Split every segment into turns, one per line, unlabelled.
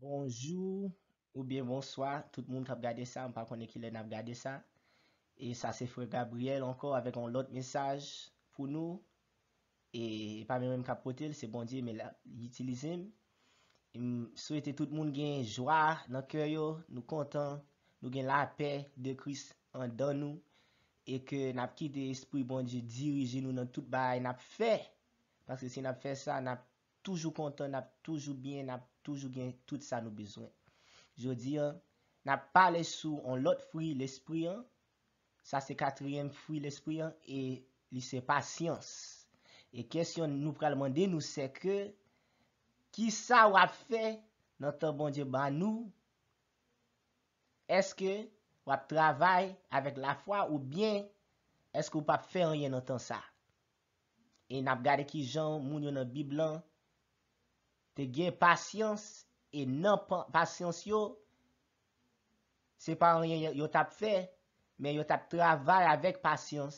Bonjour ou bien bonsoir, tout moun kap gade sa, m pa konekile nap gade sa E sa se fwe Gabriel ankor avek an lot mesaj pou nou E pa mè mèm kap potel, se bon di mè la yitilize m M souete tout moun gen joua nan kreyo, nou kontan, nou gen la pe de kris an dan nou E ke nap ki de espri bon di dirije nou nan tout bay, nap fe Pase si nap fe sa, nap toujou kontan, nap toujou bien, nap Toujou gen tout sa nou bezwen. Jou di an, nap pale sou an lot fri l'espri an, sa se katriyem fri l'espri an, e li se pasyans. E kesyon nou pral mande nou seke, ki sa wap fe, nan ton bonje ba nou, eske wap travay avek la fwa, ou bien, eske wap pa fe an yen nan ton sa. E nap gade ki jan, moun yo nan biblan, Te gen pasyans, e nan pasyans yo, se pa an rien yo tap fe, men yo tap travay avèk pasyans,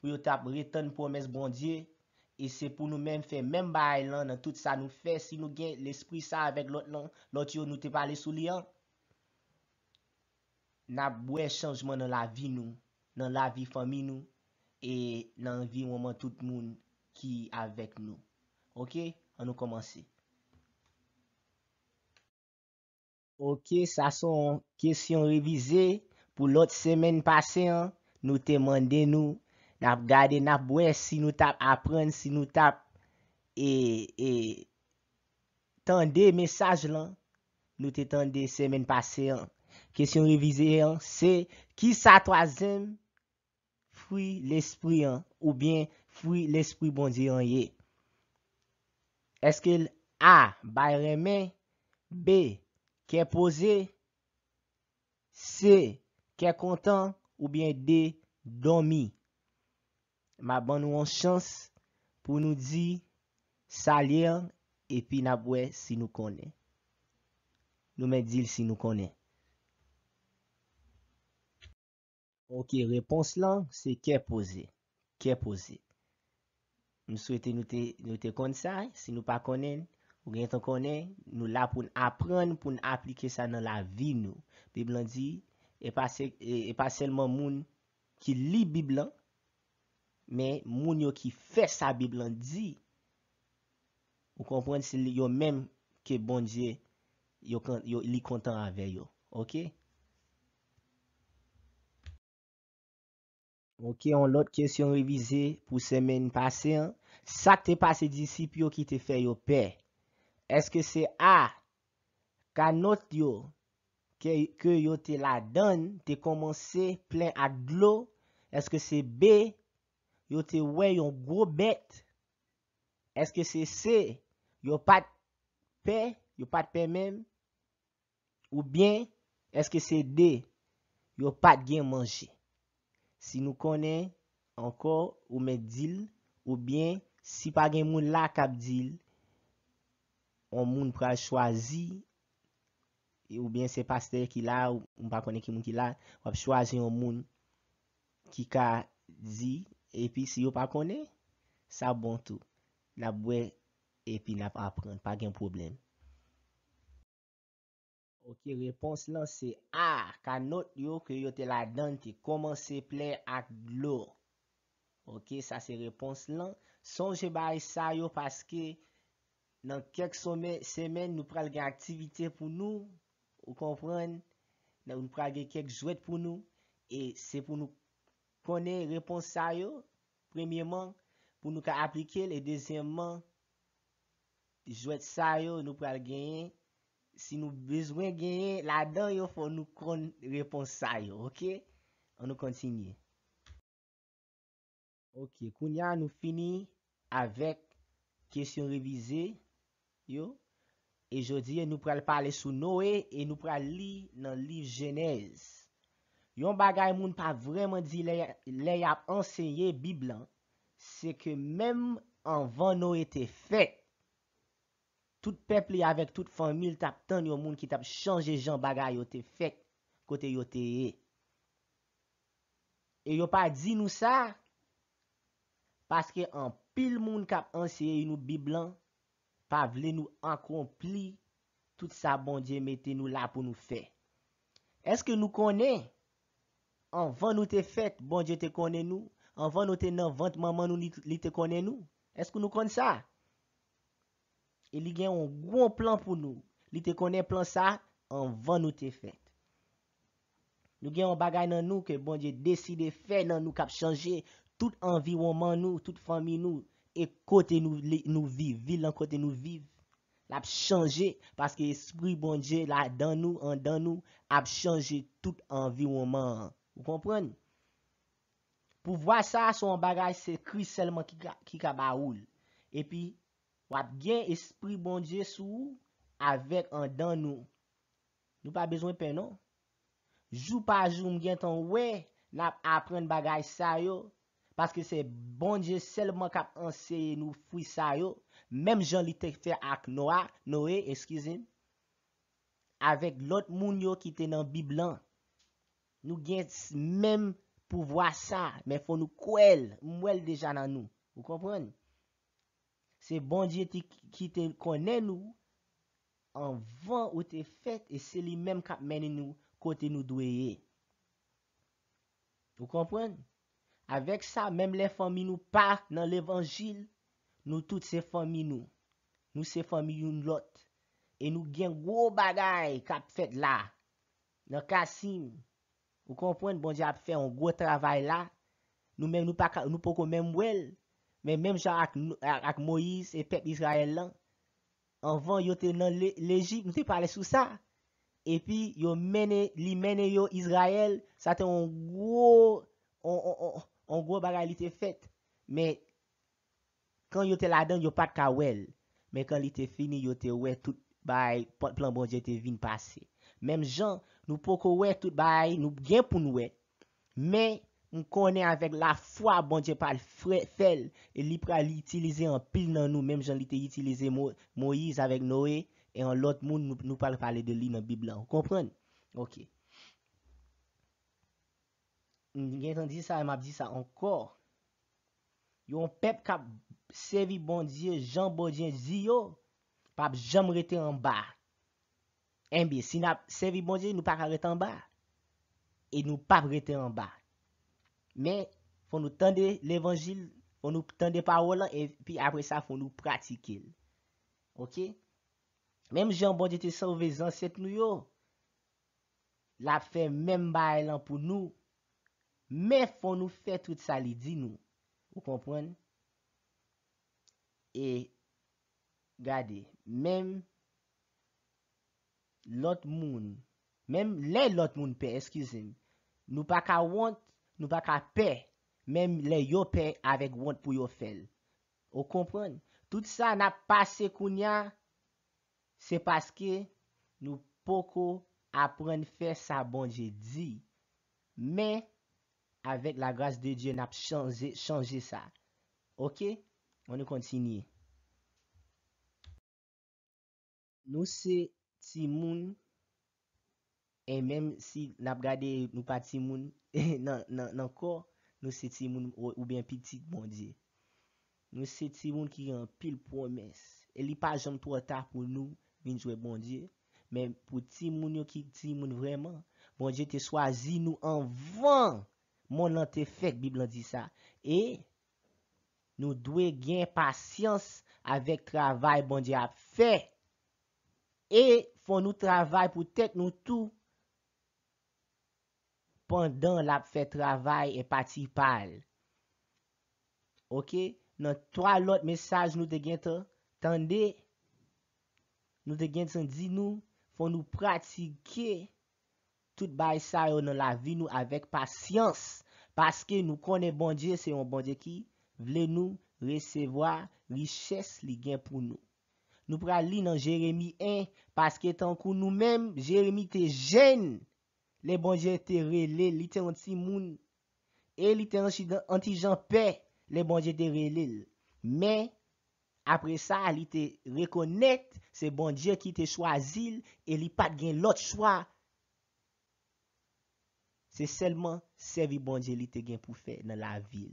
pou yo tap reten promes bondye, e se pou nou men fe, men bay lan nan tout sa nou fe, si nou gen l'esprit sa avèk lot yo nou te palè sou li an, nan bouè chanjman nan la vi nou, nan la vi fami nou, e nan vi mouman tout moun ki avèk nou. Ok, an nou komanse. Ok, sa son kesyon revize pou lot semen pase an, nou te mande nou, nap gade nap wè si nou tap apren, si nou tap e tende mesaj lan, nou te tende semen pase an. Kesyon revize an, se, ki sa toazen fwi l'espri an, ou bien fwi l'espri bondi an ye? Eske a, bayremen, be? Kè posè, se kè kontan ou bien de domi. Ma ban nou an chans pou nou di salyen epi nabwe si nou konen. Nou men dil si nou konen. Ok, repons lan se kè posè. Kè posè. Nou souwete nou te konsay si nou pa konen. Ou gen tan konen, nou la pou nou apren, pou nou aplike sa nan la vi nou. Biblan di, e, e, e pa selman moun ki li biblan, men moun yo ki fe sa biblan di, ou konpon se li yo menm ke bonje yo li kontan anve yo. Ok? Ok, an lot kesyon revize pou semen pase. Sa te pase disip yo ki te fe yo pey? Eske se A, kanot yo, ke yo te la don, te komanse plen adlo? Eske se B, yo te we yon gro bet? Eske se C, yo pat pe, yo pat pe men? Ou bien, eske se D, yo pat gen manje? Si nou konen, ankor ou men dil, ou bien, si pa gen moun la kap dil? On moun pral chwazi. Ou byen se paste ki la ou mou pa kone ki moun ki la. Wap chwazi yon moun. Ki ka zi. Epi si yo pa kone. Sa bon tou. Na bwe. Epi na pa apren. Pa gen problem. Ok. Repons lan se. A. Ka not yo ke yo te la dante. Koman se ple ak lo. Ok. Sa se repons lan. Son je bay sa yo paske. nan kek semen nou pral gen aktivite pou nou, ou konpran, nan ou nou pral gen kek jwet pou nou, e se pou nou konen repons sa yo, premye man, pou nou ka aplike le, dezyen man, jwet sa yo, nou pral gen, si nou bezwen gen, la dan yo pou nou konen repons sa yo, ok, an nou kontinye. Ok, kounya nou fini, avek, kesyon revize, Yo, e jodiye nou pral pale sou Noe, e nou pral li nan liv jenez. Yon bagay moun pa vreman di le yap enseye Biblan, se ke menm an van Noe te fek, tout pepli avek tout famil tap tan yon moun ki tap chanje jan bagay yo te fek kote yo te ye. E yo pa di nou sa, paske an pil moun kap enseye yon Biblan, Pa vle nou ankompli tout sa bon Dje mette nou la pou nou fe. Eske nou konen? An van nou te fet, bon Dje te konen nou? An van nou te nan vantmanman nou li te konen nou? Eske nou konen sa? E li gen yon gwo plan pou nou. Li te konen plan sa, an van nou te fet. Nou gen yon bagay nan nou ke bon Dje deside fe nan nou kap chanje tout anviwoman nou, tout fami nou. e kote nou viv, vil an kote nou viv la ap chanje paske espri bonje la dan nou an dan nou ap chanje tout enviroman, ou kompren? pou vwa sa son bagaj se kri selman ki kaba oul e pi wap gen espri bonje sou avet an dan nou nou pa bezwen penon jou pa jou m gen ton we nap apren bagaj sa yo Paske se bon Dje selman kap anseyye nou fwi sa yo, mem jan li tek fe ak Noé, avek lot moun yo ki te nan Biblan, nou gen mèm pou vwa sa, men fon nou kouel, mwel deja nan nou. Ou kompwen? Se bon Dje ki te konen nou, an van ou te fet, e se li mèm kap menen nou kote nou dweye. Ou kompwen? Avek sa, menm le fomi nou pa nan levangil, nou tout se fomi nou. Nou se fomi yon lot. E nou gen gwo bagay kap fet la. Nan kaseen, ou kompwen bon di ap fe yon gwo travay la. Nou menm nou pa kon menm wel. Menm jen ak Moïse e pep Israel lan. Anvan yo te nan lejik, nou te pale sou sa. E pi, yo mene, li mene yo Israel, sa te yon gwo... On, on, on... On gwo baga li te fet. Me, kan yo te ladan, yo pat ka wel. Me, kan li te fini, yo te we tout bay, pot plan bon je te vin pase. Mem jan, nou poko we tout bay, nou gen pou nou we. Me, nou konen avek la fwa bon je pal fel. E li pra li itilize an pil nan nou. Mem jan li te itilize Moise avek Noe. E an lot moun nou pal pale de li nan bib la. Konpren? Ok. gen tan di sa, an e ap di sa ankor, yon pep kap servi bon diye, jan bon diye, ziyo, pap jam rete anba. En bi, si na servi bon diye, nou pak rete anba, e nou pap rete anba. Men, foun nou tende l'evangil, foun nou tende pa ou lan, e pi apre sa foun nou pratike. Ok? Menm jan bon diye te sorvezan, sep nou yo, la fe menm ba elan pou nou, Mè fò nou fè tout sa li di nou. Ou kompren? E, gade, mèm, lot moun, mèm lè lot moun pe, eskize. Nou pa ka want, nou pa ka pe, mèm lè yo pe avèk want pou yo fel. Ou kompren? Tout sa na pase koun ya, se paske, nou poko apren fè sa bonje di. Mè, Avèk la gras de Diyo nap chanje sa. Ok? Moun nou kontinye. Nou se timoun. E menm si nap gade nou pa timoun. E nan ankor. Nou se timoun ou ben pitik bon Diyo. Nou se timoun ki yon pil promes. E li pa jom to ata pou nou vinjwe bon Diyo. Menm pou timoun yo ki timoun vreman. Bon Diyo te swazi nou anvan. Mon lan te fek Bibla di sa. E, nou dwe gen pasyans avek travay bon di ap fek. E, fon nou travay pou tek nou tou. Pendan la ap fek travay e pati pal. Ok, nan toalot mesaj nou te gen te. Tande, nou te gen te di nou. Fon nou pratike. tout bay sa yo nan la vi nou avek pasyans, paske nou konen bonje se yon bonje ki vle nou resevoa liches li gen pou nou. Nou pral li nan Jeremie 1, paske tankou nou men, Jeremie te jen, le bonje te rele, li ten anti moun, e li ten anti janpe, le bonje te rele. Men, apre sa, li te rekonek, se bonje ki te chwazil, e li pat gen lot chwaz, Se selman, sevi bonjeli te gen pou fe nan la vil.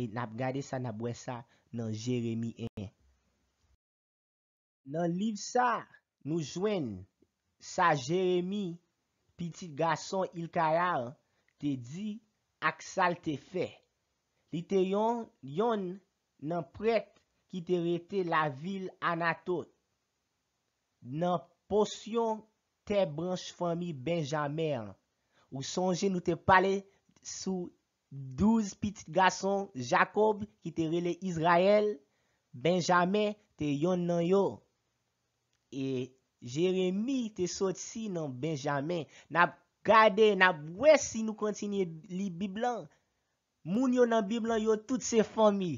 E nap gade sa nap wesa nan Jeremie en. Nan liv sa nou jwen, sa Jeremie, piti gason il kaya, te di ak sal te fe. Li te yon nan prek ki te rete la vil anatot. Nan posyon te branj fami benjamè an. Ou sonje nou te pale sou 12 pitit gason, Jacob ki te rele Israel, Benjamin te yon nan yo. E Jeremie te sot si nan Benjamin. Na gade, na bwes si nou kontinye li Biblan, moun yo nan Biblan yo tout se fomi.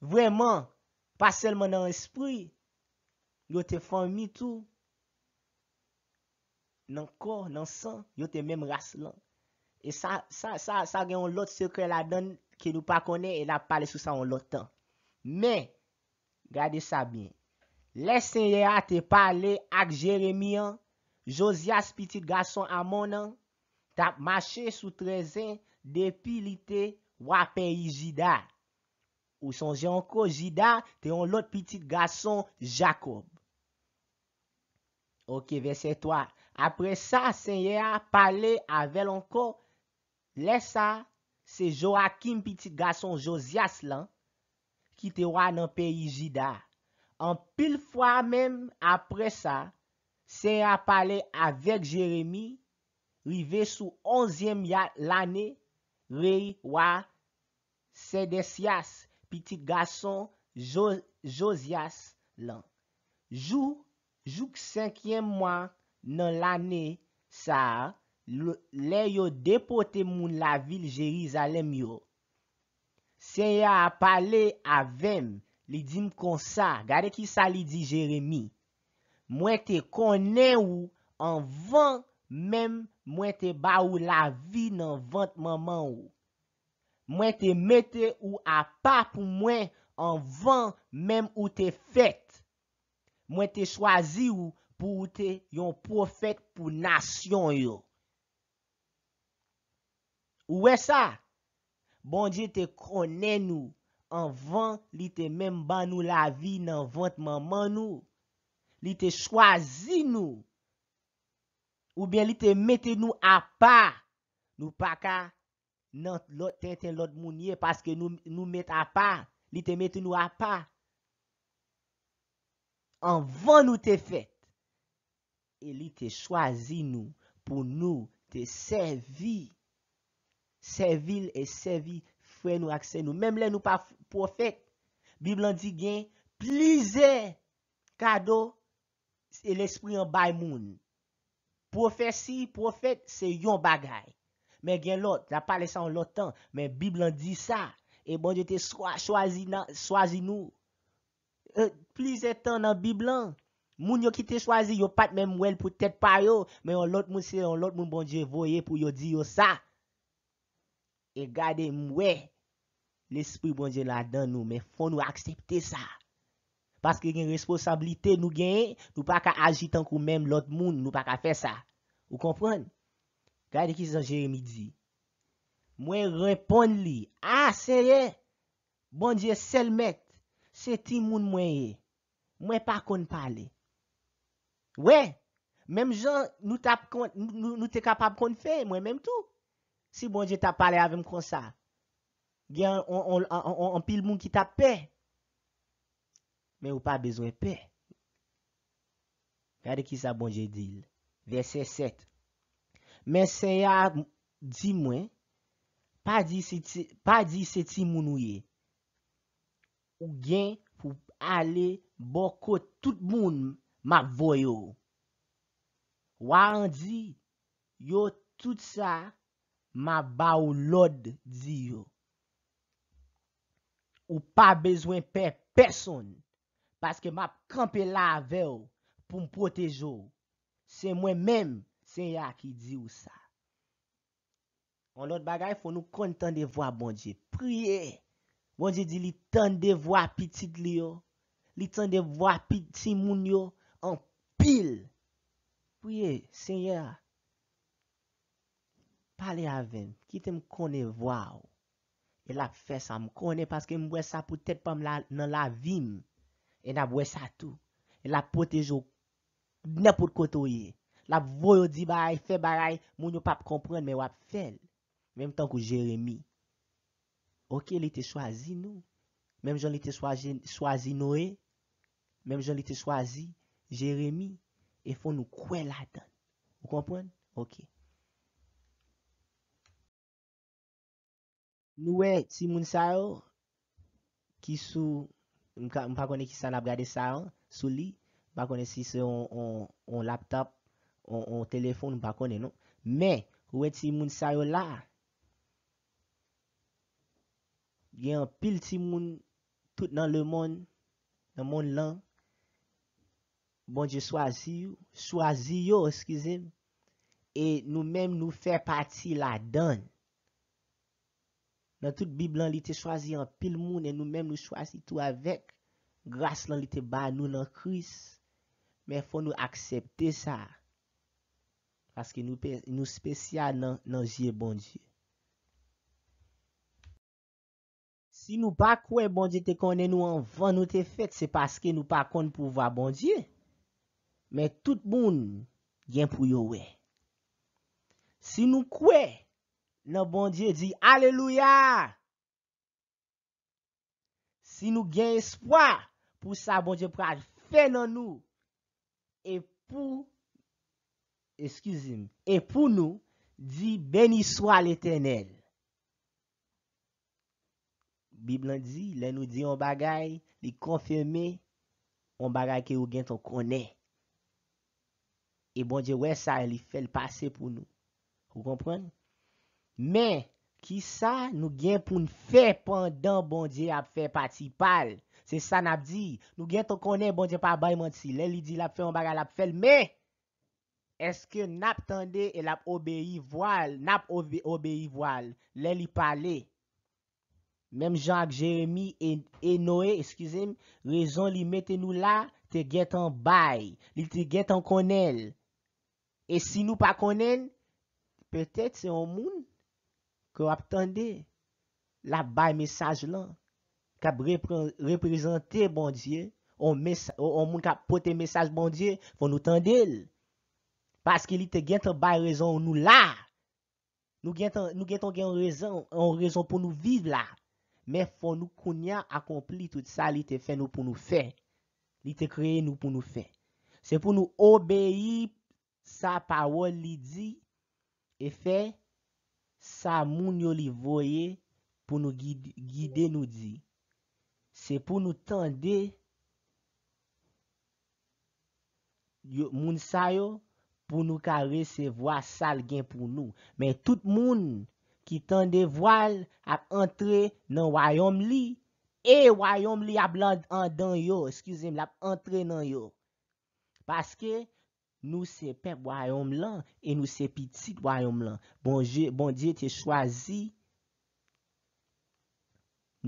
Vreman, pa selman nan espri, yo te fomi tou. nan kor, nan san, yo te mem ras lan. E sa, sa, sa, sa gen yon lot sekre la dan ki nou pa kone, e la pale sou sa yon lotan. Men, gade sa bin. Le seye a te pale ak Jeremia, Josias, piti gason amonan, tap mache sou trezen depilite wapen yi jida. Ou son jenko jida, te yon lot piti gason Jakob. Ok, ve se toa, Apre sa, senye a pale ave lanko lesa se Joakim piti gason Josias lan, ki te wan nan peyi Jida. An pil fwa men apre sa, senye a pale avek Jeremie, rive sou onzyem lane, rei wan Sedecias piti gason Josias lan. Jouk, jouk senkyem mwan, nan l ane sa, le yo depote moun la vil Jerizalem yo. Se ya apale avem, li dim konsa, gade ki sa li di Jeremie, mwen te kone ou, an van, mem mwen te ba ou la vi nan vant maman ou. Mwen te mete ou apap ou mwen, an van, mem ou te fet. Mwen te chwazi ou, pou ou te yon profet pou nasyon yo. Ou we sa, bon di te konen nou, anvan li te men ban nou la vi nan vantmanman nou, li te chwazi nou, ou bien li te mette nou apa, nou pa ka, nan ten ten lot mounye, paske nou mette apa, li te mette nou apa, anvan nou te fe, E li te swazi nou pou nou te servi. Servil e servi fwe nou akse nou. Mem le nou pa profet. Biblan di gen plize kado e l'espri an bay moun. Profesi, profet, se yon bagay. Men gen lot, la pale sa an lotan. Men biblan di sa. E bon je te swazi nou. Plize tan nan biblan. Moun yo ki te chwazi yo pat men mwen pou tet pa yo, men yon lot moun se, yon lot moun bonje voye pou yo di yo sa. E gade mwen, l'espri bonje la dan nou, men fon nou aksepte sa. Paske gen responsabilite nou genye, nou pa ka aji tankou men l'ot moun, nou pa ka fe sa. Ou konpren? Gade ki zan Jeremie di, mwen repon li, a seye, bonje selmet, se ti moun mwen ye, mwen pa konpale, Wè, mèm jan nou te kapab kon fè mwen mèm tou. Si bonje tap pale avèm kon sa. Gen, an pil moun ki tap pe. Mè ou pa bezwen pe. Gade ki sa bonje dil. Verset 7. Mè se ya di mwen, pa di se ti moun ouye. Ou gen pou ale bokot tout moun mwen. Ma voy yo. Wa an di, yo tout sa, ma ba ou lod di yo. Ou pa bezwen pe person, paske ma kampe la ave yo, pou m protejo. Se mwen menm, se ya ki di yo sa. On lod bagay, foun nou kontan de vwa bonje. Priye, bonje di li tan de vwa pitit li yo, li tan de vwa pitit moun yo, An pil. Pouye, senye. Pali aven. Kitem konen vwa ou. El ap fè sa m konen. Paske m wè sa pou tèt pa m nan la vim. El ap wè sa tou. El ap potejou. Nè pou koto ye. El ap vwo yo di baray, fè baray. Moun yo pap kompren me wap fèl. Mèm tan kou Jeremie. Ok, el ite swazi nou. Mèm joun ite swazi Noé. Mèm joun ite swazi. Jeremie e fon nou kwen la dan. Ou kompwen? Ok. Nou we ti moun sa yo. Ki sou. M pa kone ki san ap gade sa yo. Sou li. M pa kone si se on laptop. On telefon. M pa kone nou. Me. Ou we ti moun sa yo la. Gen pil ti moun. Tout nan le moun. Nan moun lan. M pa kone. Bondye swazi yo, swazi yo, eskize. E nou menm nou fè pati la don. Nan tout bib lan li te swazi an pil moun, e nou menm nou swazi tou avek. Gras lan li te ba nou nan kris. Men fò nou aksepte sa. Paske nou spesya nan jye bondye. Si nou pa kwe bondye te kone nou an van nou te fet, se paske nou pa kone pou va bondye. men tout moun gen pou yo we. Si nou kwe, nan bon Dje di, aleluya! Si nou gen espwa, pou sa bon Dje praj, fe nan nou, e pou, eskizim, e pou nou, di, beni swa l'eternel. Bib lan di, le nou di yon bagay, di konferme, yon bagay ke yon gen ton konen, E bondye wè sa, li fè l'pase pou nou. Kou kompren? Mè, ki sa, nou gen pou n'fè pandan bondye ap fè pati pal. Se sa nap di, nou gen ton konen bondye pa bay manti. Lè li di lap fè an bagal ap fèl. Mè, eske nap tande el ap obéi voal. Nap obéi voal. Lè li pale. Mèm Jean ak Jérémy et Noé, eskize m, lè zon li mette nou la, te gen ton bay. Li te gen ton konel. E si nou pa konen, petet se an moun kwa ap tende la bay mesaj lan kap reprezenter bondye, an moun kap pote mesaj bondye, fwa nou tendel. Paske li te gen ton bay rezon nou la. Nou gen ton gen rezon pou nou viv la. Men fwa nou konya akompli tout sa li te fè nou pou nou fè. Li te kreye nou pou nou fè. Se pou nou obeyi sa pawol li di, e fe, sa moun yo li voye, pou nou guide nou di. Se pou nou tende, moun sa yo, pou nou ka resevoa sal gen pou nou. Men tout moun, ki tende voal, ap entre nan wayom li, e wayom li ap landan yo, eskusem la ap entre nan yo. Paske, Nou se pe bwa yonm lan, e nou se pitit bwa yonm lan. Bon diye bon te chwazi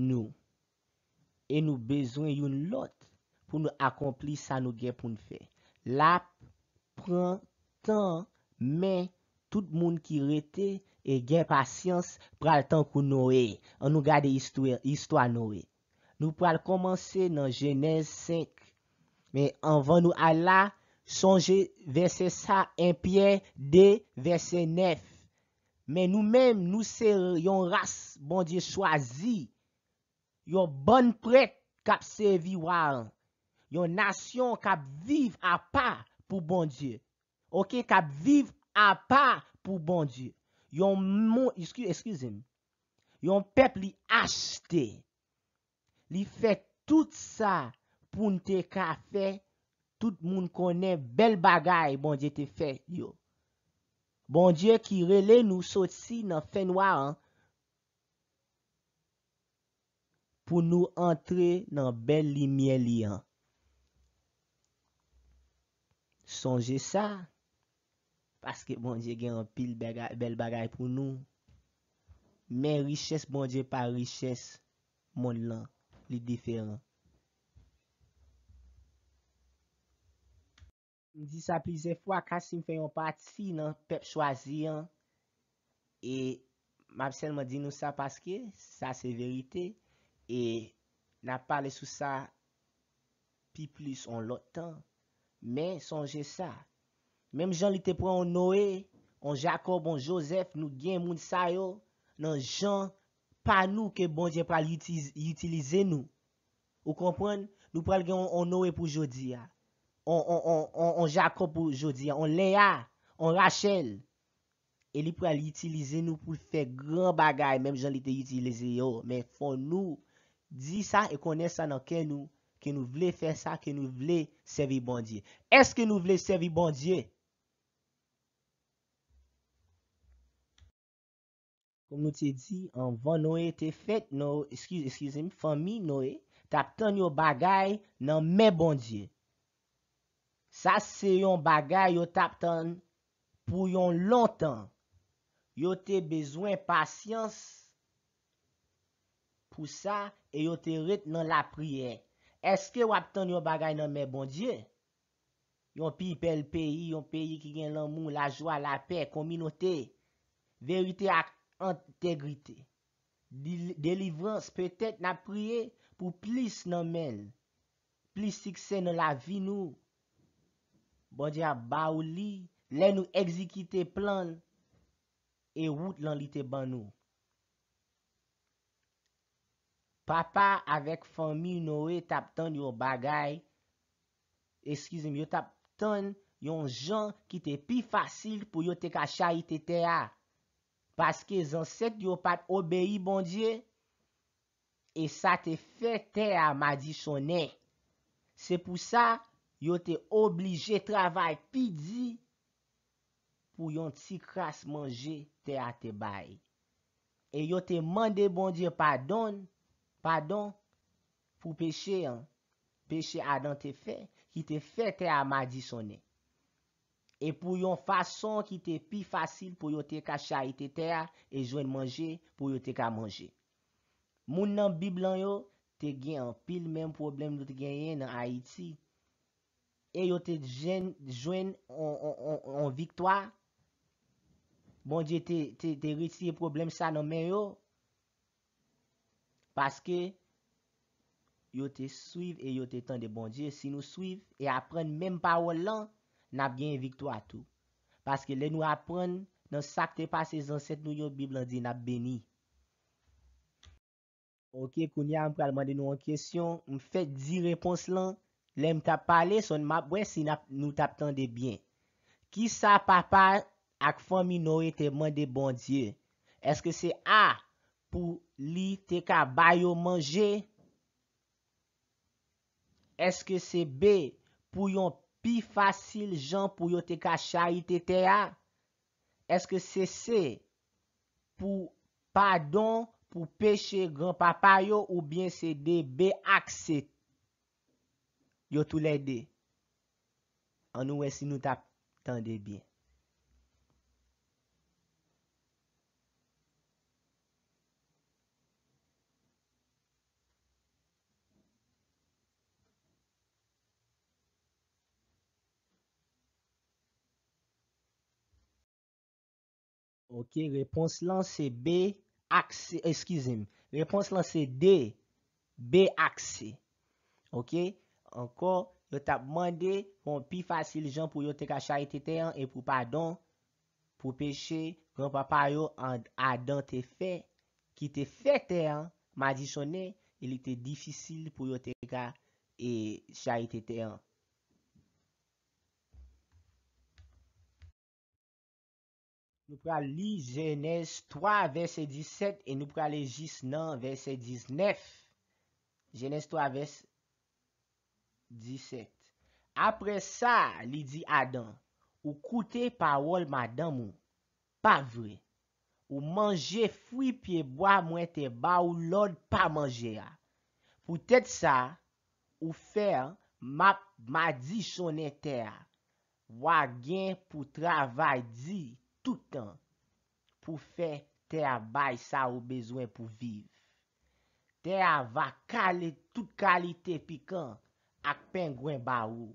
nou. E nou bezwen yon lot pou nou akompli sa nou gen pou nou fe. La, pran, tan, men, tout moun ki rete e gen pasyans pral tan kou nou e. An nou gade histwa nou e. Nou pral komanse nan genez 5. Men, anvan nou al la, Sonje vese sa, impye de vese nef. Men nou menm nou se yon ras bondye swazi. Yon bon pret kap seviwaan. Yon nasyon kap viv apa pou bondye. Ok, kap viv apa pou bondye. Yon moun, eskusem. Yon pep li ashte. Li fe tout sa pou nte kafe. Tout moun konen bel bagay bonje te fe yo. Bonje ki rele nou sotsi nan fe noua an. Pou nou antre nan bel li miel li an. Sonje sa. Paske bonje gen an pil bel bagay pou nou. Men riches bonje pa riches. Moun lan li diferan. M di sa plize fwa kasi m feyon pati nan pep chwazi an. E mapsel man di nou sa paske, sa se verite. E nan pale sou sa pi plis an lotan. Men sonje sa. Mem jan li te pren an Noe, an Jacob, an Joseph, nou gen moun sa yo. Nan jan pa nou ke bonje pral y utilize nou. Ou kompran, nou pral gen an Noe pou jodi ya. On Jacob ou Jody, on Lea, on Rachel. Eli pou al yi itilize nou pou fè gran bagay. Mem jen li te itilize yo. Men fon nou di sa e konen sa nan ke nou. Ke nou vle fè sa, ke nou vle servi bondye. Eske nou vle servi bondye? Kon nou te di, an van nou e te fèt nou. Eskize mi, fon mi nou e. Ta ton yo bagay nan men bondye. Sa se yon bagay yo tap tan pou yon lontan. Yo te bezwen pasyans pou sa e yo te ret nan la priye. Eske wap tan yon bagay nan mè bon diye? Yon pi pel peyi, yon peyi ki gen lan mou, la jwa, la pey, kominote, verite ak antegrite. Delivrans pwetet nan priye pou plis nan mèl, plis sikse nan la vi nou. Bondye a ba ou li, lè nou ekzikite plan, e wout lan li te ban nou. Papa avek fami nou e tap ton yo bagay, eskizim yo tap ton yon jan ki te pi fasil pou yo te ka chayite te a, paske zanset yo pat obeyi bondye, e sa te fe te a ma di sonè. Se pou sa, Yo te oblije travay pi di pou yon ti kras manje te a te baye. E yo te mande bon diye padon, padon pou peche an, peche an dan te fe, ki te fe te a madi sonen. E pou yon fason ki te pi fasil pou yo te ka chayite te a e jwen manje pou yo te ka manje. Moun nan Bib lan yo, te gen an pil menm problem nou te gen yen nan Haiti. e yo te jwen an viktoa, bon diye te ritsi e problem sa nan men yo, paske yo te suiv e yo te tan de bon diye, si nou suiv e apren menm pa ou lan, nan ap gen yon viktoa tou. Paske le nou apren, nan sakte pa se zanset nou yo Bibla di nan beni. Ok, koun ya mpralman de nou an kesyon, mfet di repons lan, Lèm tap pale, son mabwè si nou tap tande bien. Ki sa papa ak fòmi nou e te mwande bondye? Eske se a pou li te ka bayo manje? Eske se b pou yon pi fasil jan pou yo te ka chayi te te a? Eske se se pou padon pou peche gran papa yo ou bien se de be ak set? Yo tou lè de an nou wè si nou tap tande bi. Ok, repons lan se B aks, eskizim. Repons lan se D, B aks. Ok? ankor, yo tap mande pon pi fasil jan pou yo te ka chayite te an, e pou pa don pou peche, kon pa pa yo an adan te fe ki te fe te an, ma di sonen ilite difisil pou yo te ka e chayite te an nou pral li jenese 3 verset 17, e nou pral li jis nan verset 19 jenese 3 verset Diset, apre sa li di Adan, ou koute parol madan mou, pa vre, ou manje fwi pi e bwa mwen te ba ou lod pa manje a. Poutet sa, ou fer, map ma di sonen te a, wagen pou travay di toutan, pou fe te a bay sa ou bezwen pou viv. Te a va kale tout kalite pikant, ak pengwen barou.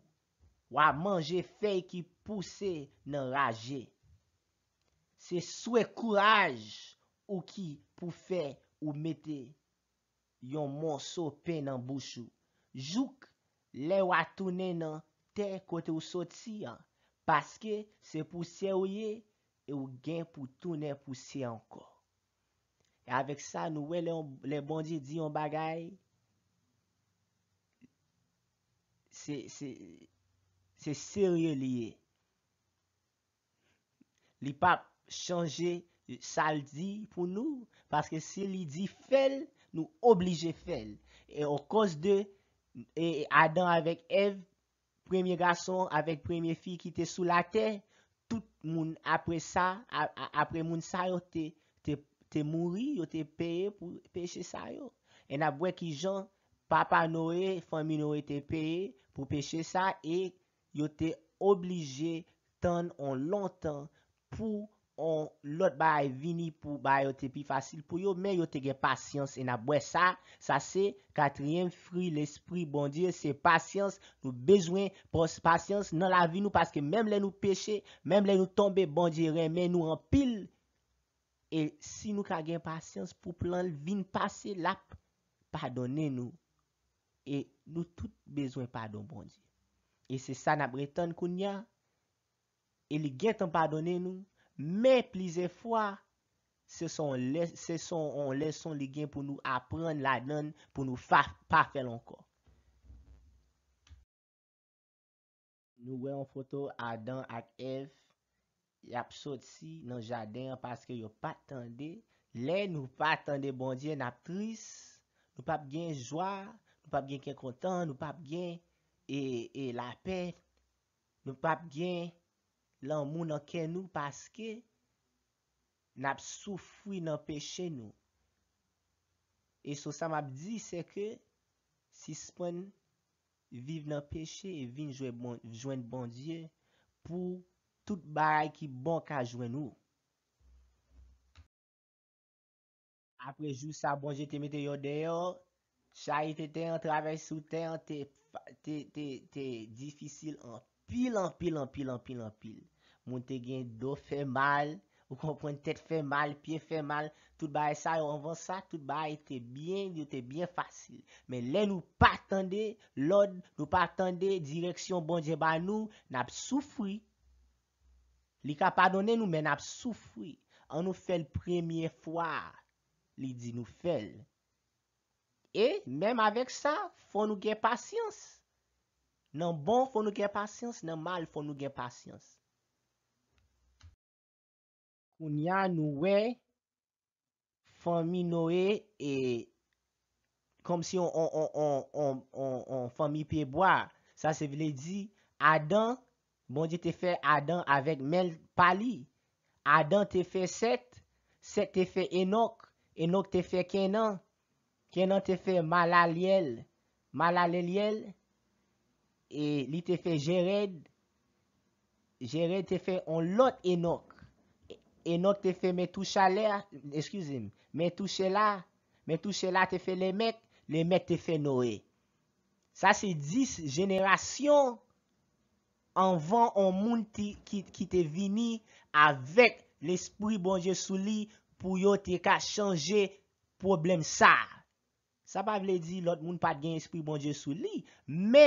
W a manje fey ki pouse nan raje. Se sou e kouraj ou ki pou fe ou mete yon monsou pe nan bouchou. Jouk, le w a toune nan te kote ou sot si an, paske se pouse ou ye, e ou gen pou toune pouse anko. E avek sa nou we le bondye di yon bagay, Se serye liye. Li pa chanje saldi pou nou. Paske se li di fel, nou oblije fel. E o kos de, e adan avek ev, premye gason, avek premye fi ki te sou la te, tout moun apre sa, apre moun sa yo, te mouri yo te peye pou peche sa yo. E na bwe ki jan, papa noye, fami noye te peye, pou peche sa e yo te oblije tan an lontan pou an lot ba ay vini pou ba yo te pi fasil pou yo, men yo te gen pasyans en a bwe sa, sa se katryen fri l espri bon diye se pasyans, nou bezwen pasyans nan la vi nou paske menm le nou peche, menm le nou tombe bon diye ren menm nou an pil, e si nou ka gen pasyans pou plan vin pase lap, padone nou, E nou tout bezwen padon bon di. E se sa na breton koun ya. E li gen tan padone nou. Me plize fwa. Se son on leson li gen pou nou apren la nan. Pou nou pa fel anko. Nou wey an foto Adan ak Ev. Y ap sot si nan jaden. Paske yo pat tande. Le nou pat tande bon di. E na pris. Nou pap gen jwa. Nou pape gen ken kontan, nou pape gen e la pet, nou pape gen lan moun nan ken nou paske nap soufwi nan peche nou. E sou sa map di se ke si spwen viv nan peche e vin jwen bondye pou tout baray ki bon ka jwen nou. Apre jou sa bondye temete yo deyo. Chaye te te an, travèj sou te an, te difícil an pil, an pil, an pil, an pil, an pil. Moun te gen do fè mal, ou konpwen tèt fè mal, pye fè mal, tout ba e sa, ou an van sa, tout ba e te bien, yo te bien fasil. Men lè nou patande, lòd, nou patande, direksyon bonje ba nou, nap soufri. Li ka padone nou, men nap soufri. An nou fèl premye fwa, li di nou fèl. E, menm avek sa, foun nou gen pasyans. Nan bon foun nou gen pasyans, nan mal foun nou gen pasyans. Kounya nou we, foun mi nou e, e, kom si on foun mi pe boar. Sa se vle di, adan, bon di te fe adan avek men pali. Adan te fe set, set te fe enok, enok te fe kenan. Kè nan te fè Malaliel, Malaleliel, e li te fè Jered, Jered te fè an lot Enoch, Enoch te fè Metouchela, Metouchela te fè Lemek, Lemek te fè Noé. Sa se 10 jenerasyon, an van an moun ki te vini, avèk l'espri bon Je souli, pou yo te ka chanje problem sa. Sa pa vle di lot moun pa gen espri bon Dje sou li. Me,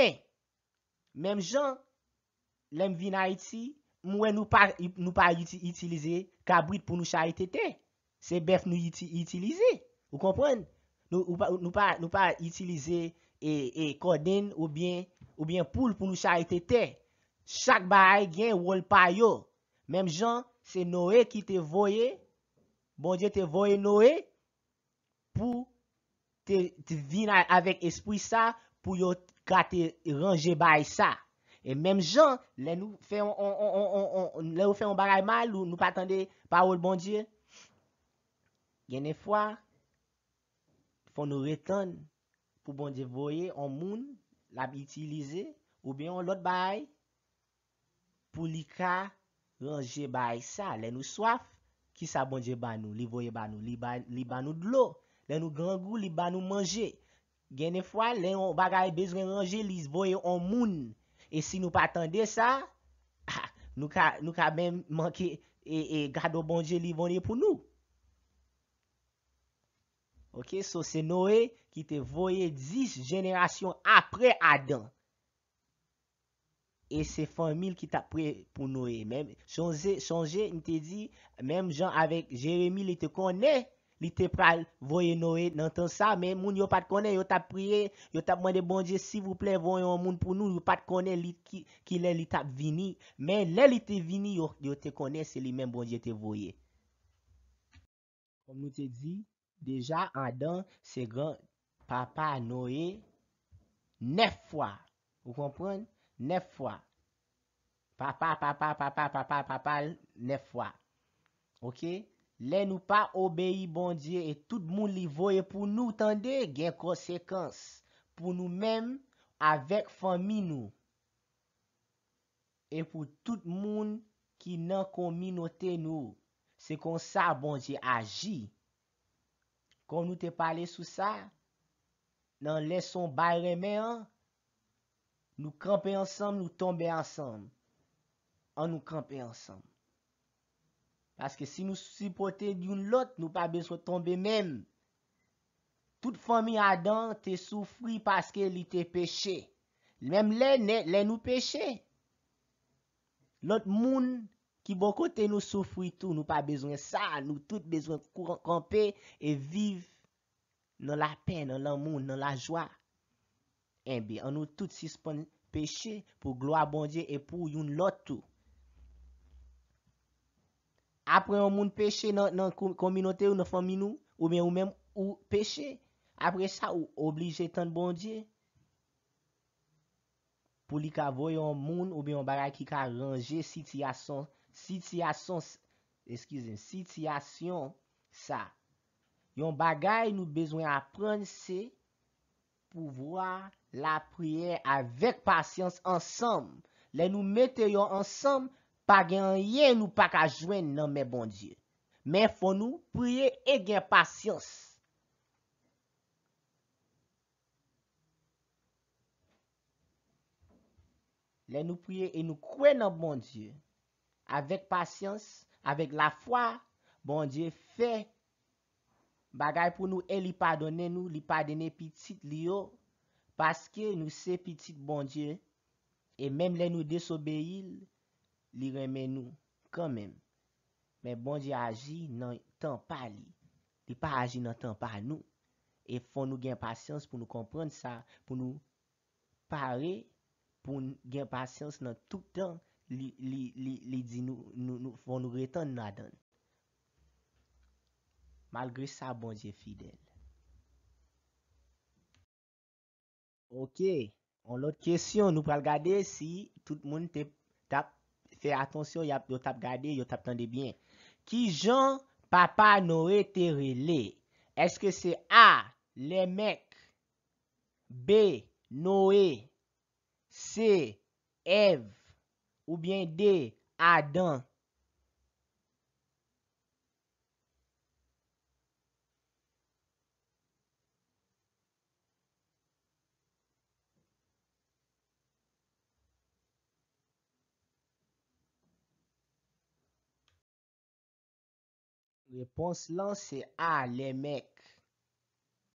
mem jan, lem vina iti, mwen nou pa itilize kabrit pou nou chayete te. Se bef nou itilize. Ou kompren? Nou pa itilize e koden ou bien poul pou nou chayete te. Chak baye gen wol payo. Mem jan, se Noe ki te voye, bon Dje te voye Noe, pou Te vin avèk espri sa pou yo ka te ranje bay sa. E menm jan, le nou fe yon bagay mal ou nou patande parol bon diye. Gen e fwa, pou nou reten pou bon diye voye an moun, la bi itilize ou beyon lot bay. Po li ka ranje bay sa, le nou swaf ki sa bon diye bay nou, li voye bay nou, li bay nou dlo. Lè nou gangou, li ba nou manje. Genè fwa, lè nou bagay bezren ranje, li s'voye an moun. E si nou pa atende sa, ah, nou ka men manke e, e gado banje, li vanye pou nou. Ok, so se Noé ki te voye 10 jenerasyon apre Adan. E se famil ki ta pre pou Noé. Chanje, m te di, mèm jan avèk Jeremie li te konè. li te pral voye Noe nan tan sa, men moun yo pat kone, yo tap priye, yo tap mwende bonje, si wouple, voye an moun pou nou, yo pat kone, ki lè li tap vini, men lè li te vini, yo te kone, se li men bonje te voye. Kon nou te di, deja an dan, se gan, papa Noe, nef fwa, ou kompron, nef fwa. Papa, papa, papa, papa, papa, papa, nef fwa. Ok? Le nou pa obeyi bon diye e tout moun li voye pou nou tande gen konsekans pou nou menm avek fami nou. E pou tout moun ki nan kominote nou, se kon sa bon diye aji. Kon nou te pale sou sa, nan leson bay reme an, nou kampe ansam nou tombe ansam. An nou kampe ansam. Paske si nou sipote di yon lot, nou pa beswen tombe men. Tout fomi adan te soufri paske li te peche. Menm le nou peche. Lot moun ki bokote nou soufri tou, nou pa beswen sa. Nou tout beswen kouran kampe e viv nan la pen, nan la moun, nan la jwa. En bi, an nou tout si peche pou gloa bon diye e pou yon lot tou. apre yon moun peche nan kominote ou nan fami nou, ou men ou men ou peche, apre sa ou oblije tan bondye. Pou li ka voy yon moun, ou men yon bagay ki ka ranger sityasyon, sityasyon, eskize, sityasyon, sa. Yon bagay nou bezwen aprense, pou vwa la priye avèk pasyans ansam. Le nou meteyon ansam, bagen yen nou pak a jwen nan men bondye. Men fon nou, priye e gen pasyons. Len nou priye e nou kwen nan bondye, avek pasyons, avek la fwa, bondye fe, bagay pou nou e li padone nou, li padene pitit li yo, paske nou se pitit bondye, e men len nou desobe yil, Li remen nou, kanmen. Men bon di aji nan tan pa li. Li pa aji nan tan pa nou. E fon nou gen pasyans pou nou kompren sa. Pou nou pare, pou nou gen pasyans nan toutan, li di nou, fon nou reten nan dan. Malgre sa, bon di e fidel. Ok, an lot kyesyon, nou pral gade si, tout moun te tap Fè e atonsyon, yo tap gade, yo tap tande bien. Ki jan Papa Noe Terile? Eske se A. Le Mek. B. Noe. C. Ev. Ou byen D. Adam. Réponse lancée à ah, les mecs.